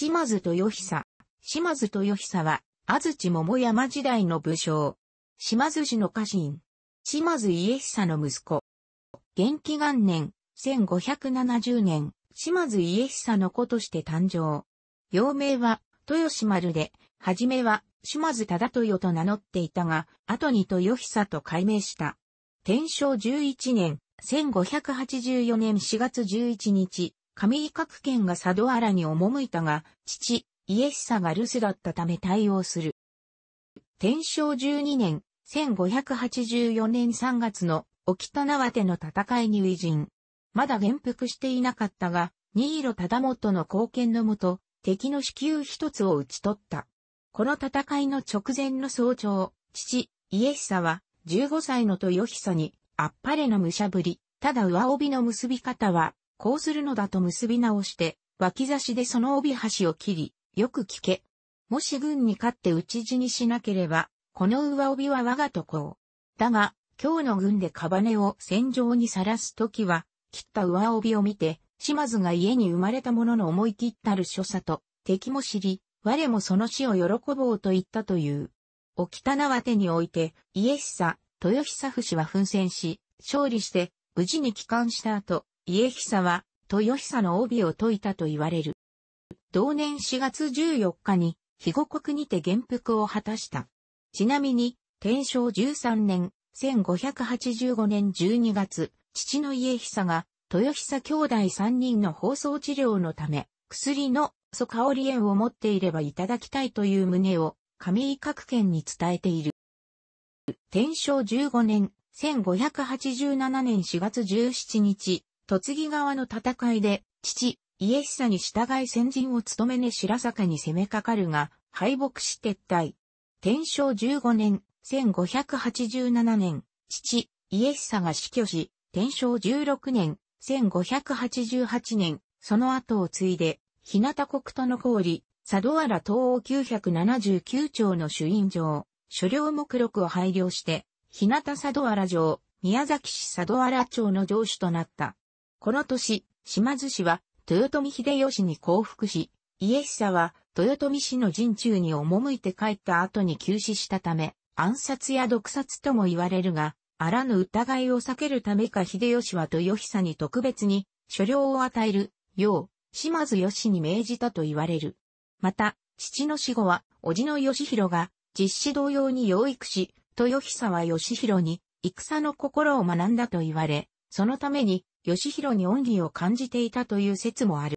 島津豊久。島津豊久は、安土桃山時代の武将。島津氏の家臣。島津家久の息子。元気元年、1570年、島津家久の子として誕生。幼名は、豊島で、はじめは、島津忠豊と名乗っていたが、後に豊久と改名した。天正11年、1584年4月11日、上井各権が佐渡原に赴いたが、父、家久が留守だったため対応する。天正12年、1584年3月の沖田縄手の戦いに偉人。まだ元服していなかったが、新色忠元の貢献のもと、敵の支給一つを討ち取った。この戦いの直前の早朝、父、家久は、15歳の豊久に、あっぱれの武者ぶり、ただ上帯の結び方は、こうするのだと結び直して、脇差しでその帯端を切り、よく聞け。もし軍に勝って討ち死にしなければ、この上帯は我がとこう。だが、今日の軍でカバネを戦場にさらすときは、切った上帯を見て、島津が家に生まれたものの思い切ったる所作と、敵も知り、我もその死を喜ぼうと言ったという。沖田縄手において、家久、豊久節は奮戦し、勝利して、無事に帰還した後、家久は、豊久の帯を解いたと言われる。同年4月14日に、肥後国にて元服を果たした。ちなみに、天正13年、1585年12月、父の家久が、豊久兄弟3人の放送治療のため、薬の蘇香り炎を持っていればいただきたいという旨を、上井各県に伝えている。天正15年、1587年4月17日、栃木側の戦いで、父、家久に従い先陣を務めね白坂に攻めかかるが、敗北し撤退。天正15年、1587年、父、家久が死去し、天正16年、1588年、その後を継いで、日向国との氷、佐渡原東欧979町の主院城、所領目録を配慮して、日向佐渡原城、宮崎市佐渡原町の城主となった。この年、島津氏は豊臣秀吉に降伏し、家久は豊臣氏の陣中に赴いて帰った後に急死したため、暗殺や毒殺とも言われるが、あらぬ疑いを避けるためか秀吉は豊久に特別に所領を与える、よう、島津義に命じたと言われる。また、父の死後は、叔父の義弘が、実施同様に養育し、豊久は義弘に、戦の心を学んだと言われ、そのために、義弘に恩義を感じていたという説もある。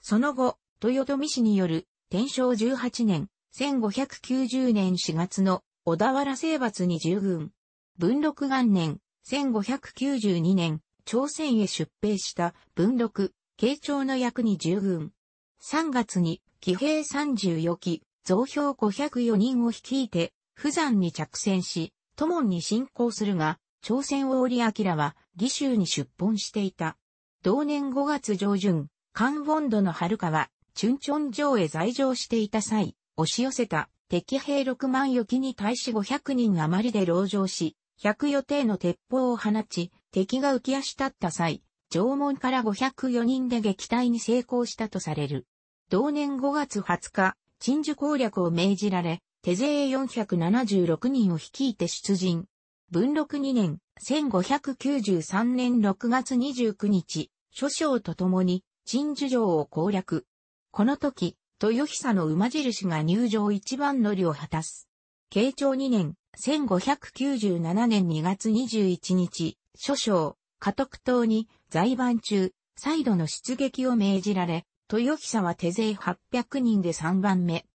その後、豊臣氏による天正18年、1590年4月の小田原征伐に従軍。文禄元年、1592年、朝鮮へ出兵した文禄、慶長の役に従軍。3月に、騎兵34機、増票504人を率いて、富山に着戦し、都門に侵攻するが、朝鮮王李明は、義州に出奔していた。同年5月上旬、カンウォンドの春川、チュンチョン城へ在城していた際、押し寄せた敵兵6万余機に対し500人余りで牢城し、100予定の鉄砲を放ち、敵が浮き足立った際、城門から504人で撃退に成功したとされる。同年5月20日、陳樹攻略を命じられ、手勢476人を率いて出陣。文禄2年、1593年6月29日、諸将と共に、陳樹城を攻略。この時、豊久の馬印が入城一番乗りを果たす。慶長2年、1597年2月21日、諸将、家督島に在番中、再度の出撃を命じられ、豊久は手勢800人で3番目。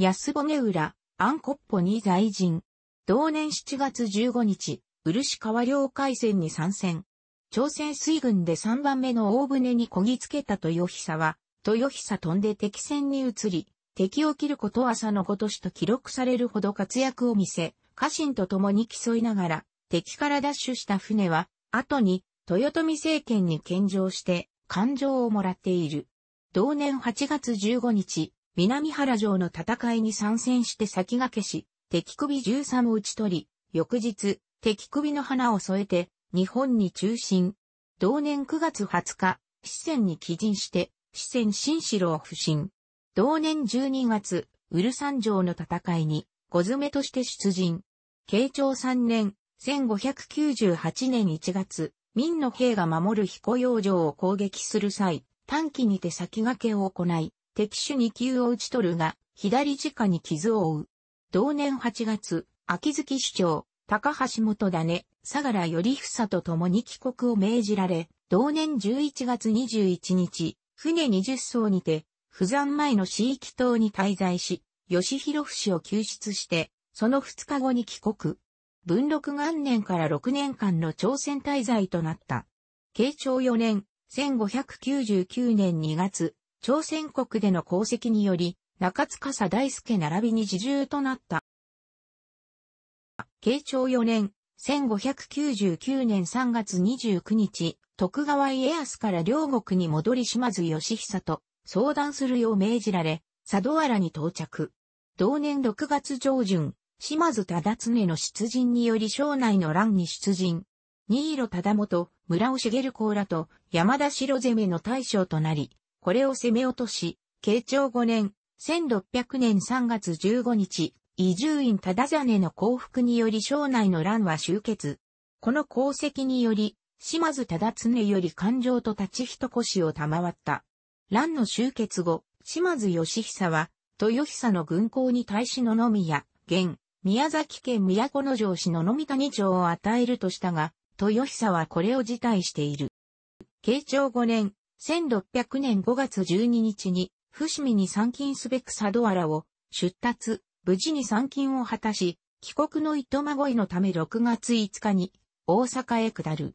安骨浦、安国コッポに在陣。同年7月15日、漆川領海戦に参戦。朝鮮水軍で3番目の大船にこぎつけた豊久は、豊久飛んで敵戦に移り、敵を切ること朝のごとしと記録されるほど活躍を見せ、家臣と共に競いながら、敵から奪取した船は、後に、豊臣政権に献上して、感情をもらっている。同年8月15日、南原城の戦いに参戦して先駆けし、敵首13を打ち取り、翌日、敵首の花を添えて、日本に中心。同年9月20日、四川に帰陣して、四川新城を不審。同年12月、ウル山城の戦いに、小詰めとして出陣。慶長3年、1598年1月、民の兵が守る彦養城を攻撃する際、短期にて先駆けを行い、敵手に球を打ち取るが、左直に傷を負う。同年8月、秋月市長、高橋元だね、相良頼房と共に帰国を命じられ、同年11月21日、船20艘にて、不山前の地域島に滞在し、吉弘節を救出して、その2日後に帰国。文禄元年から6年間の朝鮮滞在となった。慶長4年、1599年2月、朝鮮国での功績により、中塚佐大介並びに自重となった。慶長4年、1599年3月29日、徳川家康から両国に戻り島津義久と相談するよう命じられ、佐渡原に到着。同年6月上旬、島津忠常の出陣により省内の乱に出陣。新色忠元、村尾茂公らと山田城攻めの大将となり、これを攻め落とし、慶長5年、1600年3月15日、伊集院忠真の降伏により省内の乱は終結。この功績により、島津忠常より感情と立ち人腰を賜った。乱の終結後、島津義久は、豊久の軍港に対し野々宮、現、宮崎県都城市の野見谷町を与えるとしたが、豊久はこれを辞退している。慶長5年、1600年5月12日に、伏見に参勤すべく佐渡原を出立、無事に参勤を果たし、帰国の糸まごいのため6月5日に大阪へ下る。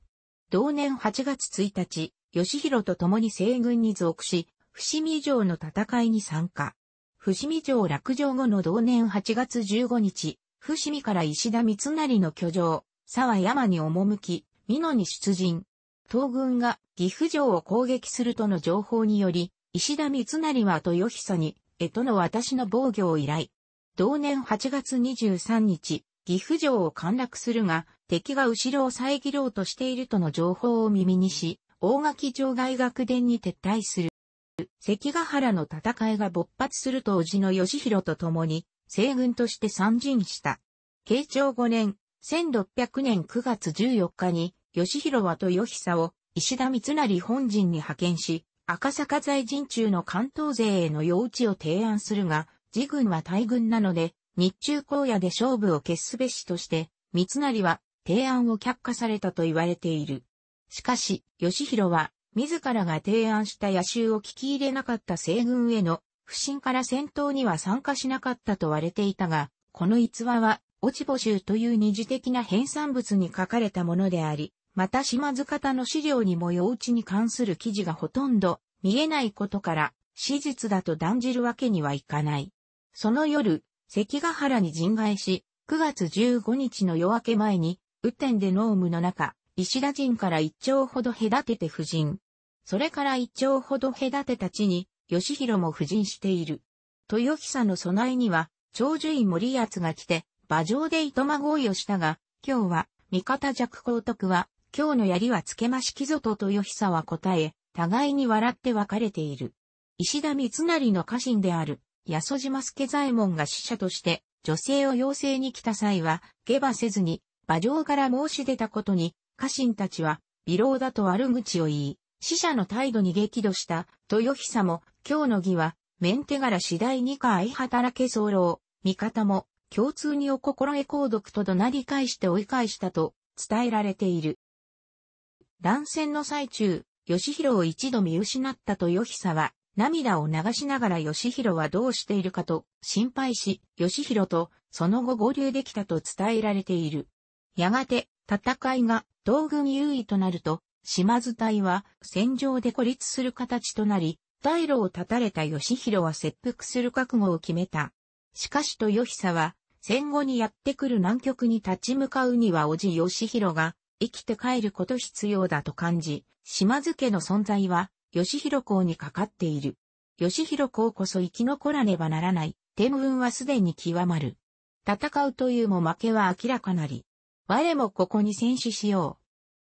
同年8月1日、義弘と共に西軍に属し、伏見城の戦いに参加。伏見城落城後の同年8月15日、伏見から石田三成の居城、沢山に赴き、美濃に出陣。東軍が岐阜城を攻撃するとの情報により、石田三成は豊久に、江戸の私の防御を依頼。同年8月23日、岐阜城を陥落するが、敵が後ろを遮ろうとしているとの情報を耳にし、大垣城外学殿に撤退する。関ヶ原の戦いが勃発すると叔父の義弘と共に、西軍として参陣した。慶長5年、1600年9月14日に、義弘はと義久を石田三成本陣に派遣し、赤坂在陣中の関東勢への用地を提案するが、自軍は大軍なので、日中荒野で勝負を決すべしとして、三成は提案を却下されたと言われている。しかし、義弘は、自らが提案した野衆を聞き入れなかった西軍への不信から戦闘には参加しなかったと割れていたが、この逸話は、落ち募集という二次的な編纂物に書かれたものであり、また島津方の資料にも幼稚に関する記事がほとんど見えないことから、史実だと断じるわけにはいかない。その夜、関ヶ原に陣外し、9月15日の夜明け前に、雨天で農務の中、石田陣から一丁ほど隔てて布陣。それから一丁ほど隔てた地に、吉弘も布陣している。豊久の備えには、長寿院森奴が来て、馬上で糸ま合意をしたが、今日は、味方弱光徳は、今日の槍はつけましきぞと豊久は答え、互いに笑って別れている。石田三成の家臣である。十島助左衛門が死者として女性を養成に来た際は、下馬せずに、馬上から申し出たことに、家臣たちは、微老だと悪口を言い、死者の態度に激怒した、豊久も、今日の儀は、メンテ柄次第にか愛働け候、味方も、共通にお心得皇読と怒鳴り返して追い返したと、伝えられている。乱戦の最中、義弘を一度見失った豊久は、涙を流しながら義弘はどうしているかと心配し、義弘とその後合流できたと伝えられている。やがて、戦いが同軍優位となると、島津隊は戦場で孤立する形となり、退路を断たれた義弘は切腹する覚悟を決めた。しかし豊久は、戦後にやってくる南極に立ち向かうには叔父義弘が生きて帰ること必要だと感じ、島津家の存在は義弘公にかかっている。義弘公こそ生き残らねばならない。天運はすでに極まる。戦うというも負けは明らかなり。我もここに戦死しよ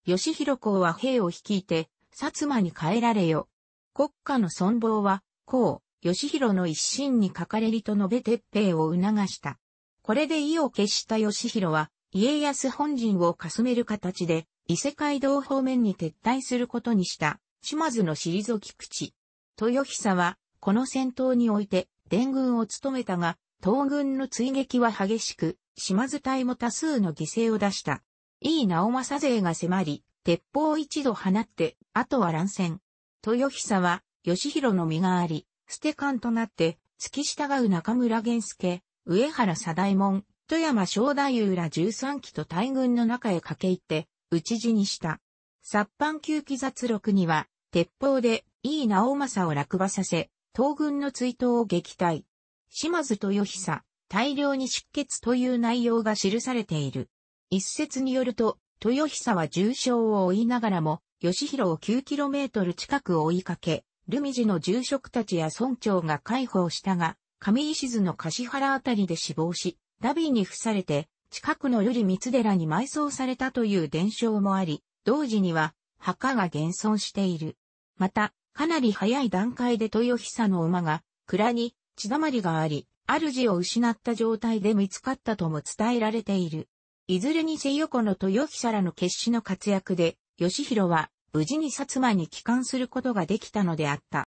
う。義弘公は兵を率いて、薩摩に帰られよ。国家の存亡は、こう、義弘の一心にかかれりと述べ鉄兵を促した。これで意を決した義弘は、家康本陣をかすめる形で、異世界道方面に撤退することにした。島津の退き口。豊久は、この戦闘において、伝軍を務めたが、東軍の追撃は激しく、島津隊も多数の犠牲を出した。井伊直政勢が迫り、鉄砲を一度放って、あとは乱戦。豊久は、義弘の身があり、捨て勘となって、突き従う中村源助、上原左大門、富山正太夫ら13機と大軍の中へ駆け入って、討ち死にした。殺藩旧記雑録には、鉄砲で井伊直政を落馬させ、東軍の追悼を撃退。島津豊久、大量に出血という内容が記されている。一説によると、豊久は重傷を負いながらも、義弘を 9km 近く追いかけ、ルミジの住職たちや村長が解放したが、上石津の柏原あたりで死亡し、ダビーに付されて、近くの瑠璃三寺に埋葬されたという伝承もあり、同時には、墓が現存している。また、かなり早い段階で豊久の馬が、蔵に血だまりがあり、主を失った状態で見つかったとも伝えられている。いずれにせよこの豊久らの決死の活躍で、義弘は無事に薩摩に帰還することができたのであった。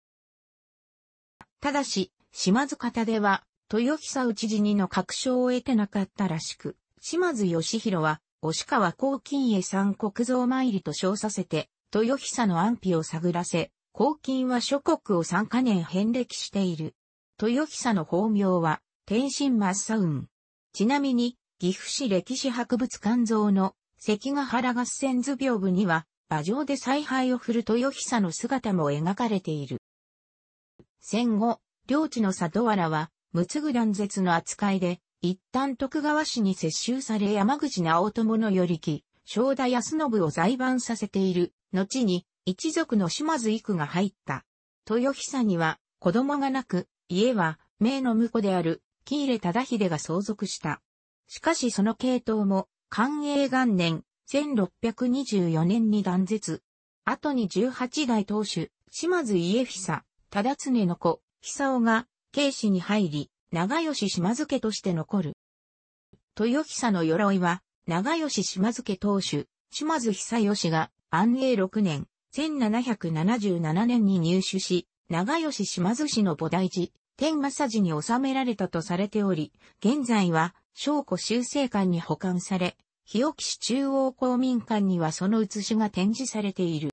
ただし、島津方では、豊久討ち死にの確証を得てなかったらしく、島津義弘は押川公金へ三国蔵参りと称させて、豊久の安否を探らせ、公金は諸国を三カ年遍歴している。豊久の法名は、天津マッサウン。ちなみに、岐阜市歴史博物館像の関ヶ原合戦図屏風には、馬上で采配を振る豊久の姿も描かれている。戦後、領地の里原は、つぐ断絶の扱いで、一旦徳川氏に接収され山口直友の寄り木、正田康信を在番させている、後に一族の島津育が入った。豊久には子供がなく、家は名の婿である、喜入忠秀が相続した。しかしその系統も、寛永元年、1624年に断絶。後に18代当主、島津家久、忠常の子、久夫が、慶氏に入り、長吉島津家として残る。豊久の鎧は、長吉島津家当主、島津久義が、安永6年、1777年に入手し、長吉島津氏の菩提寺、天正寺に収められたとされており、現在は、小子修正館に保管され、日置市中央公民館にはその写しが展示されている。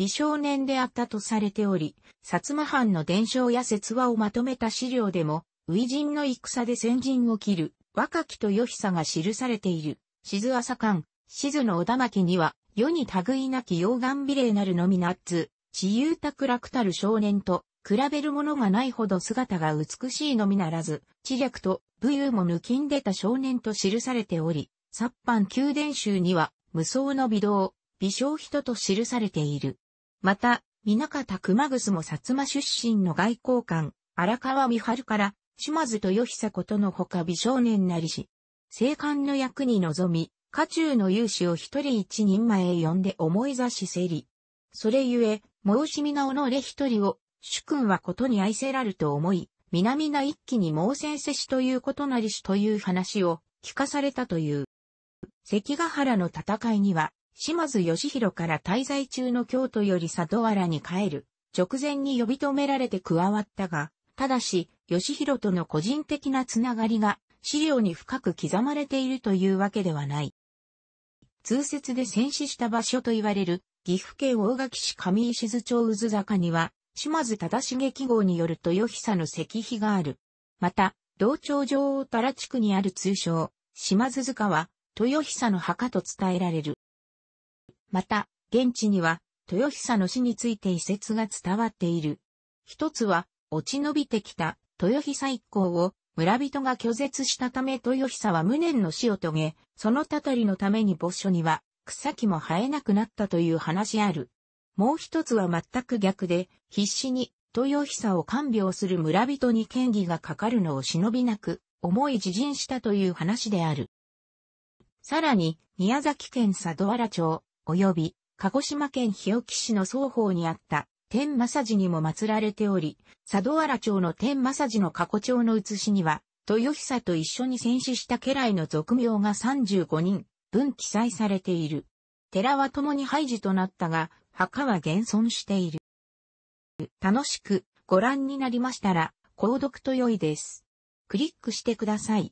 美少年であったとされており、薩摩藩の伝承や説話をまとめた資料でも、初陣の戦で先陣を切る、若きと良久が記されている、静浅館、静の小田巻には、世に類なき溶岩美霊なるのみなっつ、自由たく楽たる少年と、比べるものがないほど姿が美しいのみならず、知略と武勇も抜きんでた少年と記されており、殺藩宮殿集には、無双の美道、美少人と記されている。また、皆方熊楠も薩摩出身の外交官、荒川美春から、島津豊久ことのほか美少年なりし、政官の役に臨み、家中の勇士を一人一人前へ呼んで思い出しせり。それゆえ、申し皆おのれ一人を、主君はことに愛せらると思い、南々一気に猛戦せしということなりしという話を聞かされたという。関ヶ原の戦いには、島津義弘から滞在中の京都より佐渡原に帰る、直前に呼び止められて加わったが、ただし、義弘との個人的なつながりが資料に深く刻まれているというわけではない。通説で戦死した場所と言われる岐阜県大垣市上石津町渦坂には、島津忠重記号による豊久の石碑がある。また、同町上大田地区にある通称、島津塚は、豊久の墓と伝えられる。また、現地には、豊久の死について遺説が伝わっている。一つは、落ち延びてきた豊久一行を村人が拒絶したため豊久は無念の死を遂げ、そのたたりのために墓所には草木も生えなくなったという話ある。もう一つは全く逆で、必死に豊久を看病する村人に権威がかかるのを忍びなく、思い自陣したという話である。さらに、宮崎県佐渡原町、及び鹿児島県日置市の双方にあった天正寺にも祀られており、佐渡原町の天正寺の過去町の写しには、豊久と一緒に戦死した家来の俗名が35人、分記載されている。寺は共に廃寺となったが、墓は現存している。楽しくご覧になりましたら、購読と良いです。クリックしてください。